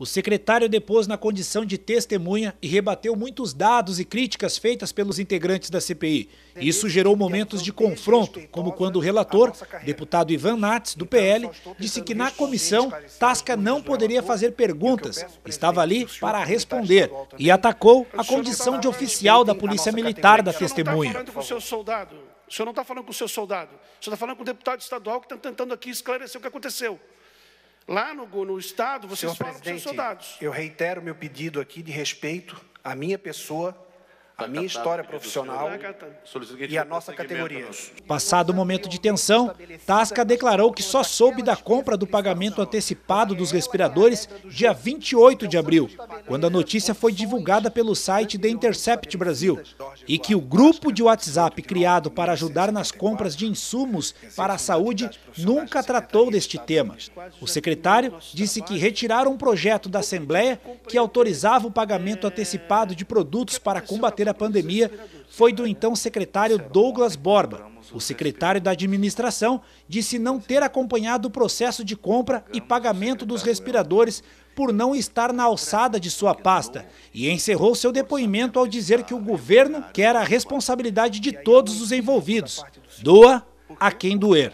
O secretário depôs na condição de testemunha e rebateu muitos dados e críticas feitas pelos integrantes da CPI. Isso gerou momentos de confronto, como quando o relator, deputado Ivan Nats, do então, PL, disse que na comissão Tasca não poderia fazer perguntas, estava ali para responder e atacou a condição de oficial da Polícia Militar da testemunha. O senhor não tá está falando com o seu soldado, o senhor está tá falando com o deputado estadual que está tentando aqui esclarecer o que aconteceu lá no, no Estado, vocês Senhor falam com seus soldados. Eu reitero meu pedido aqui de respeito à minha pessoa a minha história profissional e a nossa categoria. Passado o momento de tensão, Tasca declarou que só soube da compra do pagamento antecipado dos respiradores dia 28 de abril, quando a notícia foi divulgada pelo site The Intercept Brasil, e que o grupo de WhatsApp criado para ajudar nas compras de insumos para a saúde nunca tratou deste tema. O secretário disse que retiraram um projeto da Assembleia que autorizava o pagamento antecipado de produtos para combater pandemia foi do então secretário Douglas Borba. O secretário da administração disse não ter acompanhado o processo de compra e pagamento dos respiradores por não estar na alçada de sua pasta e encerrou seu depoimento ao dizer que o governo quer a responsabilidade de todos os envolvidos. Doa a quem doer.